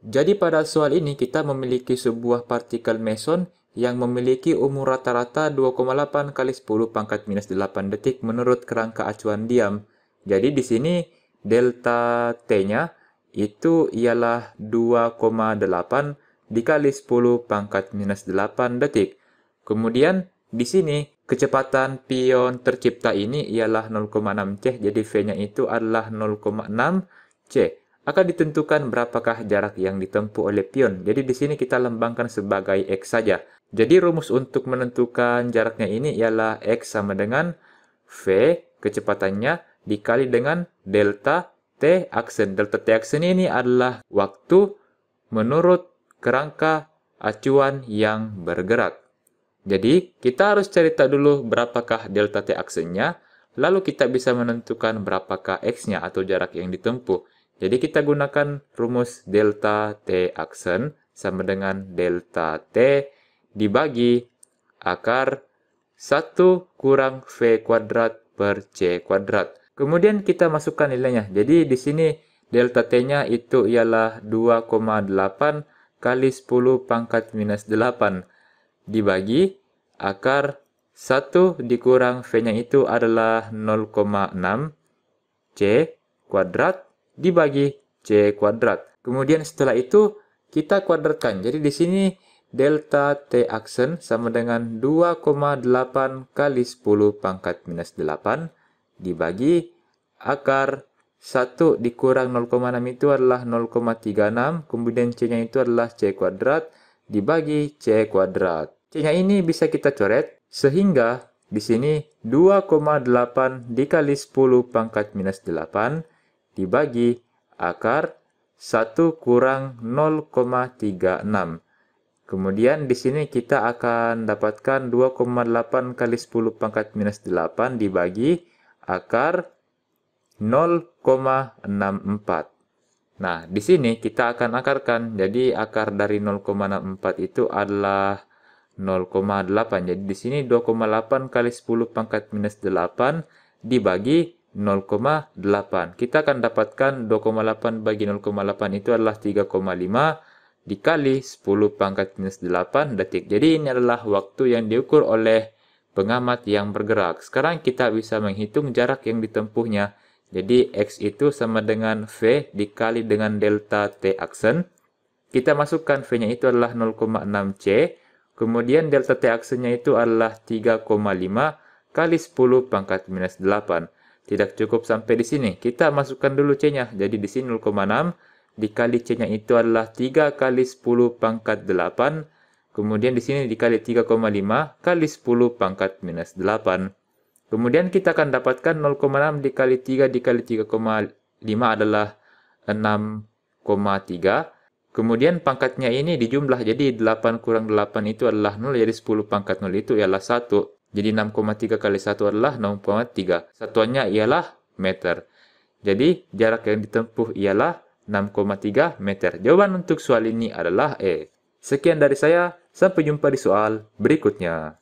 Jadi pada soal ini kita memiliki sebuah partikel meson yang memiliki umur rata-rata 2,8 kali 10 pangkat minus 8 detik menurut kerangka acuan diam. Jadi di sini delta T-nya itu ialah 2,8 dikali 10 pangkat minus 8 detik. Kemudian di sini kecepatan pion tercipta ini ialah 0,6 C, jadi V-nya itu adalah 0,6 C akan ditentukan berapakah jarak yang ditempuh oleh pion. Jadi di sini kita lembangkan sebagai X saja. Jadi rumus untuk menentukan jaraknya ini ialah X sama dengan V kecepatannya dikali dengan delta T aksen. Delta T aksen ini adalah waktu menurut kerangka acuan yang bergerak. Jadi kita harus cerita dulu berapakah delta T aksennya, lalu kita bisa menentukan berapakah X-nya atau jarak yang ditempuh. Jadi kita gunakan rumus delta T aksen sama dengan delta T dibagi akar 1 kurang V kuadrat per C kuadrat. Kemudian kita masukkan nilainya. Jadi di sini delta T-nya itu ialah 2,8 kali 10 pangkat minus 8 dibagi akar 1 dikurang V-nya itu adalah 0,6 C kuadrat dibagi C kuadrat. Kemudian setelah itu kita kuadratkan. Jadi di sini delta T aksen sama dengan 2,8 kali 10 pangkat minus 8 dibagi akar 1 dikurang 0,6 itu adalah 0,36. Kemudian C-nya itu adalah C kuadrat dibagi C kuadrat. C-nya ini bisa kita coret sehingga di sini 2,8 dikali 10 pangkat minus 8 dibagi akar 1 kurang 0,36. Kemudian di sini kita akan dapatkan 2,8 kali 10 pangkat minus 8 dibagi akar 0,64. Nah, di sini kita akan akarkan. Jadi akar dari 0,64 itu adalah 0,8. Jadi di sini 2,8 kali 10 pangkat minus 8 dibagi 0,8. Kita akan dapatkan 2,8 bagi 0,8 itu adalah 3,5 dikali 10 pangkat minus 8 detik. Jadi ini adalah waktu yang diukur oleh pengamat yang bergerak. Sekarang kita bisa menghitung jarak yang ditempuhnya. Jadi X itu sama dengan V dikali dengan delta T aksen. Kita masukkan V-nya itu adalah 0,6C. Kemudian delta T aksennya itu adalah 3,5 kali 10 pangkat minus 8. Tidak cukup sampai di sini. Kita masukkan dulu C-nya. Jadi di sini 0,6 dikali C-nya itu adalah 3 kali 10 pangkat 8. Kemudian di sini dikali 3,5 kali 10 pangkat minus 8. Kemudian kita akan dapatkan 0,6 dikali 3 dikali 3,5 adalah 6,3. Kemudian pangkatnya ini dijumlah jadi 8 kurang 8 itu adalah 0 jadi 10 pangkat 0 itu ialah 1. Jadi 6,3 kali 1 adalah 6,3. Satuannya ialah meter. Jadi jarak yang ditempuh ialah 6,3 meter. Jawaban untuk soal ini adalah E. Sekian dari saya, sampai jumpa di soal berikutnya.